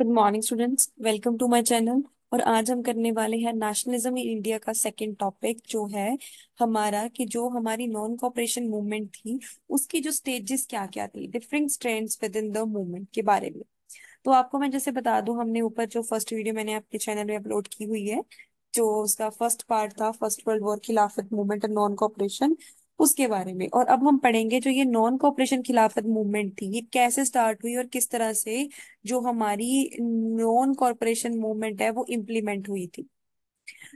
good morning students welcome to my channel और आज हम करने वाले हैं नेशनलिज्म इन इंडिया का सेकंड टॉपिक जो है हमारा कि जो हमारी नॉन कॉपरेशन मूवमेंट थी उसकी जो स्टेजेस क्या क्या थी different trends within the movement के बारे में तो आपको मैं जैसे बता दू हमने ऊपर जो फर्स्ट वीडियो मैंने आपके चैनल में अपलोड की हुई है जो उसका फर्स्ट पार्ट था first world war Khilafat movement and non cooperation उसके बारे में और अब हम पढ़ेंगे जो ये नॉन कॉपरेशन खिलाफत मूवमेंट थी ये कैसे स्टार्ट हुई और किस तरह से जो हमारी नॉन कॉरपोरेशन मूवमेंट है वो इम्प्लीमेंट हुई थी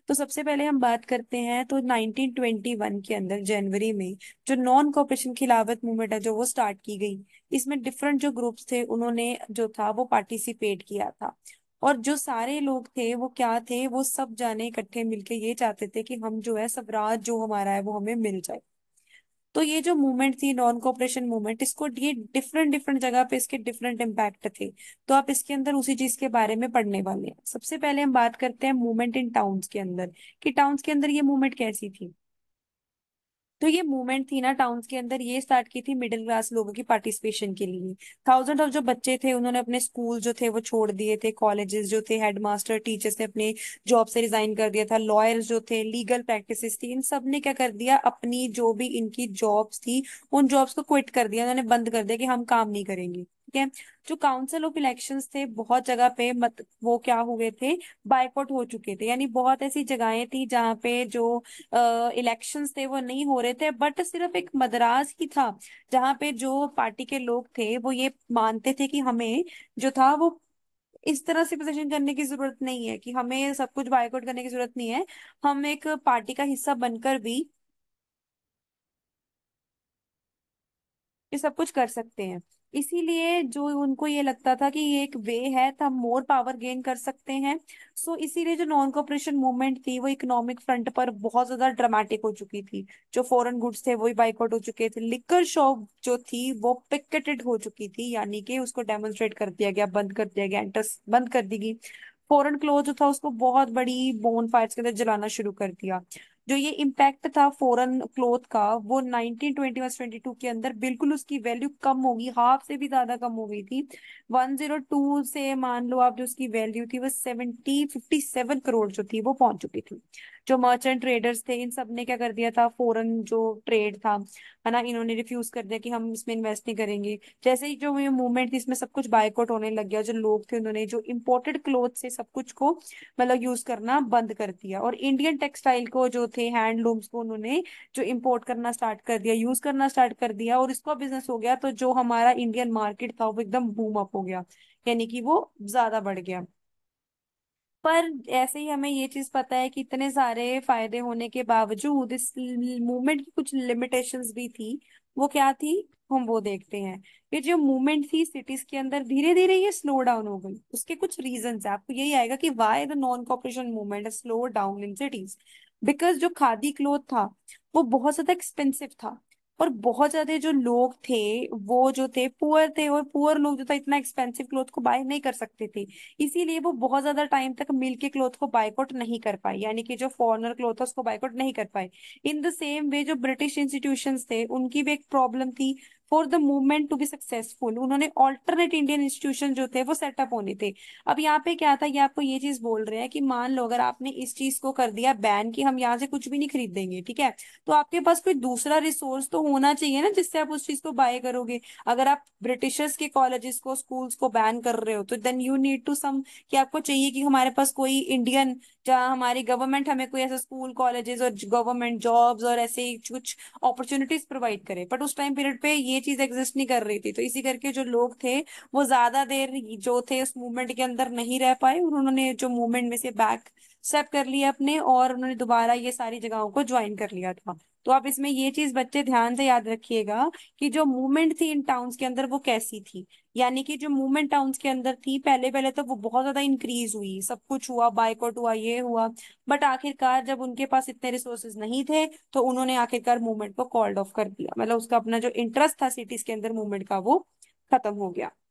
तो सबसे पहले हम बात करते हैं तो 1921 के अंदर जनवरी में जो नॉन कॉपरेशन खिलाफत मूवमेंट है जो वो स्टार्ट की गई इसमें डिफरेंट जो ग्रुप्स थे उन्होंने जो था वो पार्टिसिपेट किया था और जो सारे लोग थे वो क्या थे वो सब जाने इकट्ठे मिलके ये चाहते थे कि हम जो है स्वराज जो हमारा है वो हमें मिल जाए तो ये जो मूवमेंट थी नॉन कोऑपरेशन मूवमेंट इसको ये डिफरेंट डिफरेंट जगह पे इसके डिफरेंट इम्पैक्ट थे तो आप इसके अंदर उसी चीज के बारे में पढ़ने वाले हैं सबसे पहले हम बात करते हैं मूवमेंट इन टाउन्स के अंदर कि टाउन्स के अंदर ये मूवमेंट कैसी थी तो ये मूवमेंट थी ना टाउन्स के अंदर ये स्टार्ट की थी मिडिल क्लास लोगों की पार्टिसिपेशन के लिए थाउजेंड ऑफ जो बच्चे थे उन्होंने अपने स्कूल जो थे वो छोड़ दिए थे कॉलेजेस जो थे हेडमास्टर टीचर्स ने अपने जॉब से रिजाइन कर दिया था लॉयर्स जो थे लीगल प्रैक्टिस थी इन सब ने क्या कर दिया अपनी जो भी इनकी जॉब्स थी उन जॉब्स को क्विट कर दिया उन्होंने बंद कर दिया कि हम काम नहीं करेंगे ठीक है जो काउंसिल ऑफ इलेक्शन थे बहुत जगह पे मत वो क्या हुए थे बाइकआउट हो चुके थे यानी बहुत ऐसी जगहें थी जहाँ पे जो इलेक्शंस थे वो नहीं हो रहे थे बट सिर्फ एक मद्रास ही था जहाँ पे जो पार्टी के लोग थे वो ये मानते थे कि हमें जो था वो इस तरह से प्रदर्शन करने की जरूरत नहीं है कि हमें सब कुछ बाइकआउट करने की जरूरत नहीं है हम एक पार्टी का हिस्सा बनकर भी ये सब कुछ कर सकते हैं इसीलिए जो उनको ये लगता था कि ये एक वे है तो हम मोर पावर गेन कर सकते हैं सो so, इसीलिए जो नॉन कॉपरेशन मूवमेंट थी वो इकोनॉमिक फ्रंट पर बहुत ज्यादा ड्रामेटिक हो चुकी थी जो फॉरेन गुड्स थे वो बाइकआउट हो चुके थे लिकर शॉप जो थी वो पिकेटेड हो चुकी थी यानी कि उसको डेमोन्स्ट्रेट कर दिया गया बंद कर दिया गया एंटर्स बंद कर दी गई फॉरन क्लोज जो था उसको बहुत बड़ी बोन फायर के अंदर जलाना शुरू कर दिया जो ये इम्पैक्ट था फॉरन क्लोथ का वो 1921-22 के अंदर बिल्कुल उसकी वैल्यू कम होगी हाफ से भी ज्यादा कम हो गई थी 102 से मान लो आप जो उसकी वैल्यू थी वो 70 57 करोड़ जो थी वो पहुंच चुकी थी जो मर्चेंट ट्रेडर्स थे इन सब ने क्या कर दिया था फॉरन जो ट्रेड था है ना इन्होंने रिफ्यूज कर दिया कि हम इसमें इन्वेस्ट नहीं करेंगे जैसे ही जो ये मूवमेंट थी इसमें सब कुछ बायकॉट होने लग गया जो लोग थे उन्होंने जो इम्पोर्टेड क्लोथ से सब कुछ को मतलब यूज करना बंद कर दिया और इंडियन टेक्सटाइल को जो थे हैंडलूम्स को उन्होंने जो इम्पोर्ट करना स्टार्ट कर दिया यूज करना स्टार्ट कर दिया और इसको बिजनेस हो गया तो जो हमारा इंडियन मार्केट था वो एकदम बूम अप हो गया यानी कि वो ज्यादा बढ़ गया पर ऐसे ही हमें ये चीज पता है कि इतने सारे फायदे होने के बावजूद इस मूवमेंट की कुछ लिमिटेशंस भी थी वो क्या थी हम वो देखते हैं ये जो मूवमेंट थी सिटीज के अंदर धीरे धीरे ये स्लो डाउन हो गई उसके कुछ रीजन है आपको यही आएगा कि why the non cooperation movement slow down in cities because जो खादी क्लोथ था वो बहुत ज्यादा एक्सपेंसिव था और बहुत ज्यादा जो लोग थे वो जो थे पुअर थे और पुअर लोग जो था इतना एक्सपेंसिव क्लोथ को बाय नहीं कर सकते थे इसीलिए वो बहुत ज्यादा टाइम तक मिल के क्लोथ को बायकॉट नहीं कर पाए यानी कि जो फॉरनर क्लोथ था उसको बायकॉट नहीं कर पाए इन द सेम वे जो ब्रिटिश इंस्टीट्यूशन थे उनकी भी एक प्रॉब्लम थी for the movement to be successful उन्होंने ऑल्टरनेट इंडियन इंस्टीट्यूशन जो थे वो सेटअप होने थे अब यहाँ पे क्या था ये आपको ये चीज बोल रहे हैं कि मान लो अगर आपने इस चीज को कर दिया बैन की हम यहाँ से कुछ भी नहीं खरीदेंगे ठीक है तो आपके पास कोई दूसरा रिसोर्स तो होना चाहिए ना जिससे आप उस चीज को बाय करोगे अगर आप ब्रिटिशर्स के कॉलेजेस को स्कूल्स को बैन कर रहे हो तो then you need to some कि आपको चाहिए कि हमारे पास कोई इंडियन जहाँ हमारी गवर्नमेंट हमें कोई ऐसा स्कूल कॉलेजेस और गवर्नमेंट जॉब्स और ऐसे कुछ अपॉर्चुनिटीज प्रोवाइड करे बट उस टाइम पीरियड पे ये ये चीज एग्जिस्ट नहीं कर रही थी तो इसी करके जो लोग थे वो ज्यादा देर जो थे उस मूवमेंट के अंदर नहीं रह पाए और उन्होंने जो मूवमेंट में से बैक स्टेप कर लिया अपने और उन्होंने दोबारा ये सारी जगहों को ज्वाइन कर लिया था तो आप इसमें ये चीज बच्चे ध्यान से याद रखिएगा कि जो मूवमेंट थी इन टाउन्स के अंदर वो कैसी थी यानी कि जो मूवमेंट टाउन्स के अंदर थी पहले पहले तो वो बहुत ज्यादा इंक्रीज हुई सब कुछ हुआ बाइकआउट हुआ ये हुआ बट आखिरकार जब उनके पास इतने रिसोर्सेज नहीं थे तो उन्होंने आखिरकार मूवमेंट को कॉल्ड ऑफ कर दिया मतलब उसका अपना जो इंटरेस्ट था सिटीज के अंदर मूवमेंट का वो खत्म हो गया